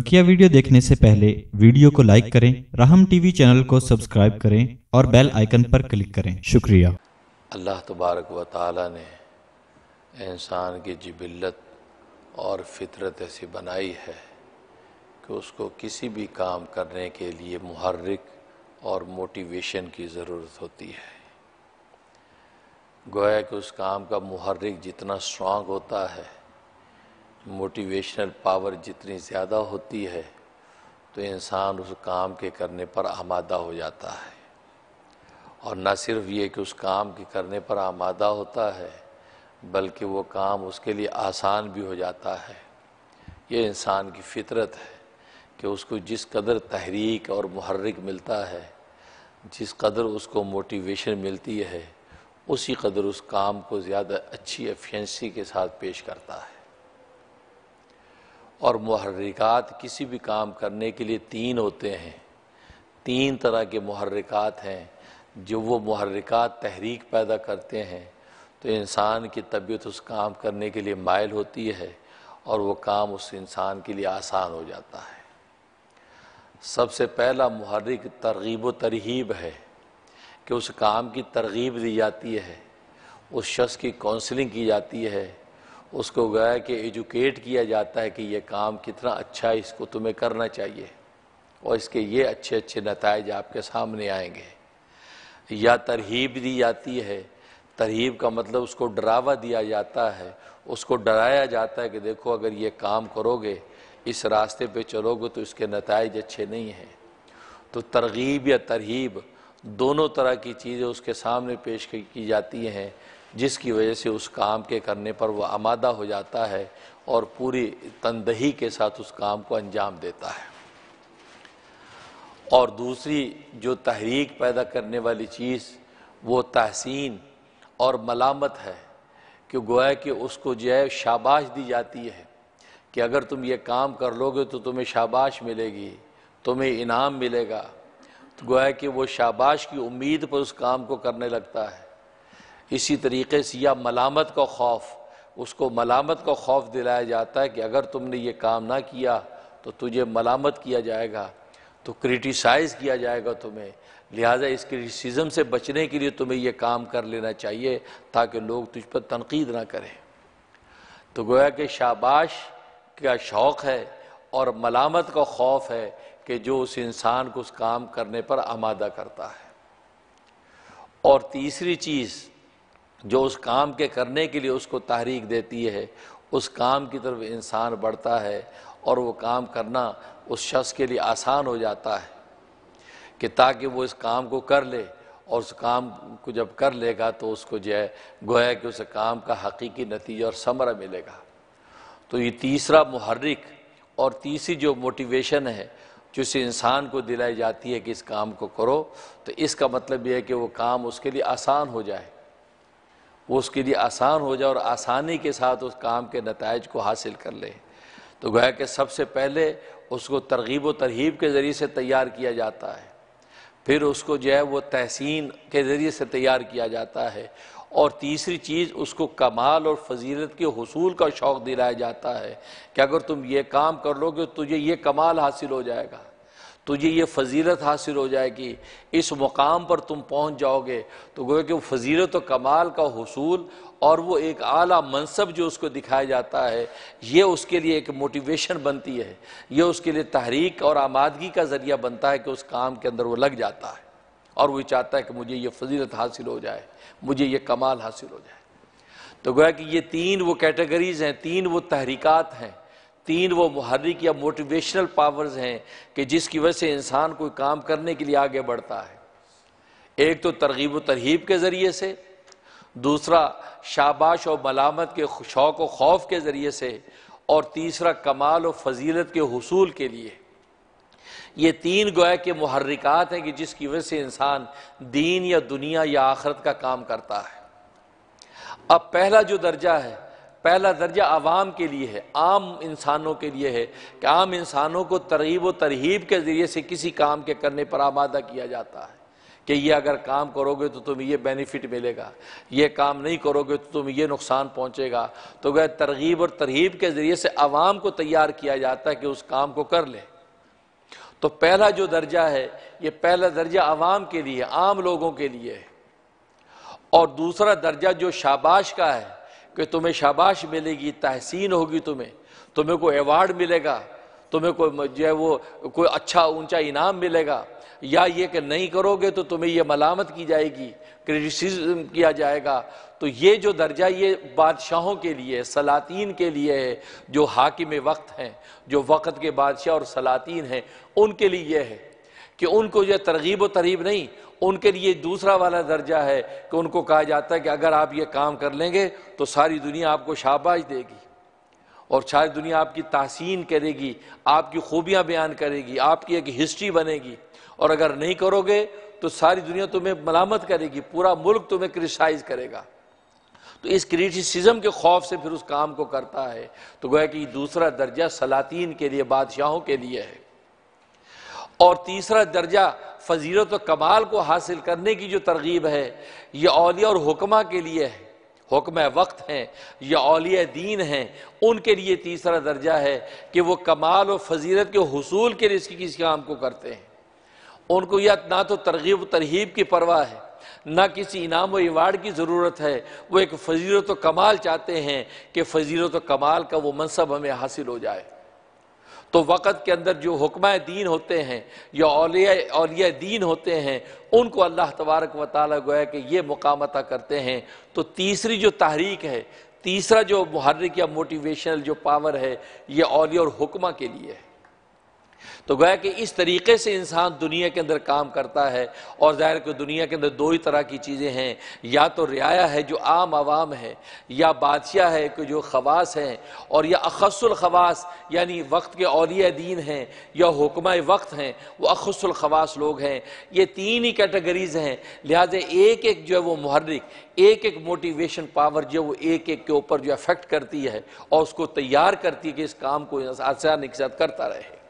बकिया वीडियो देखने से पहले वीडियो को लाइक करें राहम टीवी चैनल को सब्सक्राइब करें और बेल आइकन पर क्लिक करें शुक्रिया अल्लाह तबारक व ताली ने इंसान की जबिलत और फितरत ऐसी बनाई है कि उसको किसी भी काम करने के लिए मुहर्रिक और मोटिवेशन की ज़रूरत होती है गोया कि उस काम का मुहर्रिक जितना स्ट्रांग होता है मोटिवेशनल पावर जितनी ज़्यादा होती है तो इंसान उस काम के करने पर आमादा हो जाता है और न सिर्फ ये कि उस काम के करने पर आमादा होता है बल्कि वो काम उसके लिए आसान भी हो जाता है ये इंसान की फितरत है कि उसको जिस कदर तहरीक और महर्रिक मिलता है जिस कदर उसको मोटिवेशन मिलती है उसी कदर उस काम को ज़्यादा अच्छी एफिशिएंसी के साथ पेश करता है और महर्रिकात किसी भी काम करने के लिए तीन होते हैं तीन तरह के महर्रिकात हैं जो वो महर्रिकात तहरीक पैदा करते हैं तो इंसान की तबीयत उस काम करने के लिए मायल होती है और वो काम उस इंसान के लिए आसान हो जाता है सबसे पहला महरिक तरगीब तरहीब है कि उस काम की तरगीब दी जाती है उस शख्स की काउंसलिंग की जाती है उसको गया कि एजुकेट किया जाता है कि ये काम कितना अच्छा है इसको तुम्हें करना चाहिए और इसके ये अच्छे अच्छे नतज आपके सामने आएंगे या तरहीब दी जाती है तरहीब का मतलब उसको डरावा दिया जाता है उसको डराया जाता है कि देखो अगर ये काम करोगे इस रास्ते पे चलोगे तो इसके नतज अच्छे नहीं हैं तो तरगीब या तरहीब दोनों तरह की चीज़ें उसके सामने पेश की जाती हैं जिसकी वजह से उस काम के करने पर वह आमादा हो जाता है और पूरी तनदही के साथ उस काम को अंजाम देता है और दूसरी जो तहरीक पैदा करने वाली चीज़ वो तहसीन और मलामत है कि गोया कि उसको जो है शाबाश दी जाती है कि अगर तुम ये काम कर लोगे तो तुम्हें शाबाश मिलेगी तुम्हें इनाम मिलेगा तो गोया कि वो शाबाश की उम्मीद पर उस काम को करने लगता है इसी तरीके से या मलामत का खौफ उसको मलामत का खौफ दिलाया जाता है कि अगर तुमने ये काम ना किया तो तुझे मलामत किया जाएगा तो क्रिटिसाइज़ किया जाएगा तुम्हें लिहाजा इस क्रिटिसिज्म से बचने के लिए तुम्हें यह काम कर लेना चाहिए ताकि लोग तुझ पर तनकीद ना करें तो गोया कि शाबाश का शौक़ है और मलामत का खौफ है कि जो उस इंसान को उस काम करने पर आमादा करता है और तीसरी चीज़ जो उस काम के करने के लिए उसको तहरीक देती है उस काम की तरफ इंसान बढ़ता है और वो काम करना उस शख्स के लिए आसान हो जाता है कि ताकि वो इस काम को कर ले और उस काम को जब कर लेगा तो उसको जो है गोया कि उस काम का हकीकी नतीजा और समरा मिलेगा तो ये तीसरा महर्रिक और तीसरी जो मोटिवेशन है इस इंसान को दिलाई जाती है कि इस काम को करो तो इसका मतलब यह है कि वो काम उसके लिए आसान हो जाए वो उसके लिए आसान हो जाए और आसानी के साथ उस काम के नतज को हासिल कर ले तो गोया कि सबसे पहले उसको तरगीब व तरहीब के ज़रिए से तैयार किया जाता है फिर उसको जो है वो तहसीन के ज़रिए से तैयार किया जाता है और तीसरी चीज़ उसको कमाल और फजीलत के हसूल का शौक़ दिलाया जाता है कि अगर तुम ये काम कर लोगे तो तुझे ये कमाल हासिल हो जाएगा तुझे ये फजीलत हासिल हो जाएगी इस मुकाम पर तुम पहुँच जाओगे तो गोया कि वो फजीलत और कमाल का हसूल और वो एक आला मनसब जो उसको दिखाया जाता है ये उसके लिए एक मोटिवेशन बनती है ये उसके लिए तहरीक और आमादगी का ज़रिया बनता है कि उस काम के अंदर वो लग जाता है और वो चाहता है कि मुझे ये फजीलत हासिल हो जाए मुझे ये कमाल हासिल हो जाए तो गोया कि ये तीन वो कैटेगरीज़ हैं तीन वो तहरीकत हैं तीन वो मुहर्रिक या मोटिवेशनल पावर्स हैं कि जिसकी वजह से इंसान कोई काम करने के लिए आगे बढ़ता है एक तो तरगीब तरहीब के ज़रिए से दूसरा शाबाश और मलामत के शौक व खौफ के ज़रिए से और तीसरा कमाल और फजीलत के हसूल के लिए ये तीन गोया के महरिकात हैं कि जिसकी वजह से इंसान दीन या दुनिया या आखरत का काम करता है अब पहला जो दर्जा है पहला दर्जा आवाम के लिए है आम इंसानों के लिए है कि आम इंसानों को तरहीब व तरहीब के ज़रिए से किसी काम के करने पर आमादा किया जाता है कि ये अगर काम करोगे तो तुम्हें ये बेनिफिट मिलेगा ये काम नहीं करोगे तो तुम्हें ये नुकसान पहुँचेगा तो गैर तरगीब और तरहीब के ज़रिए से आवाम को तैयार किया जाता है कि उस काम को कर लें तो पहला जो दर्जा है ये पहला दर्जा आवाम के लिए आम लोगों के लिए है और दूसरा दर्जा जो शाबाश का है कि तुम्हें शाबाश मिलेगी तहसीन होगी तुम्हें तुम्हें कोई अवार्ड मिलेगा तुम्हें कोई जो है वो कोई अच्छा ऊंचा इनाम मिलेगा या ये कि नहीं करोगे तो तुम्हें ये मलामत की जाएगी क्रिटिसिज्म किया जाएगा तो ये जो दर्जा ये बादशाहों के लिए सलातीन के लिए है जो हाकिम वक्त हैं जो वक़्त के बादशाह और सलातीन हैं उनके लिए ये है कि उनको जो तरगीब व तरीब नहीं उनके लिए दूसरा वाला दर्जा है कि उनको कहा जाता है कि अगर आप ये काम कर लेंगे तो सारी दुनिया आपको शाबाश देगी और सारी दुनिया आपकी तहसीन करेगी आपकी खूबियाँ बयान करेगी आपकी एक हिस्ट्री बनेगी और अगर नहीं करोगे तो सारी दुनिया तुम्हें मलामत करेगी पूरा मुल्क तुम्हें क्रिटिसाइज करेगा तो इस क्रिटिसिज्म के खौफ से फिर उस काम को करता है तो गोया कि दूसरा दर्जा सलातीन के लिए बादशाहों के लिए है और तीसरा दर्जा फजीरत और कमाल को हासिल करने की जो तरगीब है यह अलिया और हुक्मा के लिए है हुक्म वक्त हैं यह अलिया दीन हैं उनके लिए तीसरा दर्जा है कि वह कमाल और फजीरत के हसूल के लिए इसकी किसी काम को करते हैं उनको या ना तो तरगीब तरहीब की परवाह है ना किसी इनाम व इवार्ड की ज़रूरत है वो एक फजीरत कमाल चाहते हैं कि फजीरत कमाल का वो मनसब हमें हासिल हो जाए तो वक़्त के अंदर जो हुक्म दीन होते हैं या अलिया दीन होते हैं उनको अल्लाह तबारक व ताली गोया कि ये मुकाम अता करते हैं तो तीसरी जो तहरीक है तीसरा जो मुहर्रिक या मोटिवेशनल जो पावर है ये अलिया और हुक्मा के लिए है तो गया कि इस तरीके से इंसान दुनिया के अंदर काम करता है और ज़ाहिर कि दुनिया के अंदर दो ही तरह की चीज़ें हैं या तो रियाया है जो आम आवाम है या बादशाह है कि जो खवास हैं और या अखसुलखवास यानी वक्त के अलिया दीन हैं या हुक्म वक्त हैं वो अखसुलखवास लोग हैं ये तीन ही कैटेगरीज़ हैं लिहाजा एक एक जो है वो महर्रिक एक एक मोटिवेशन पावर जो वो एक एक के ऊपर जो अफेक्ट करती है और उसको तैयार करती है कि इस काम को आसान के साथ करता रहे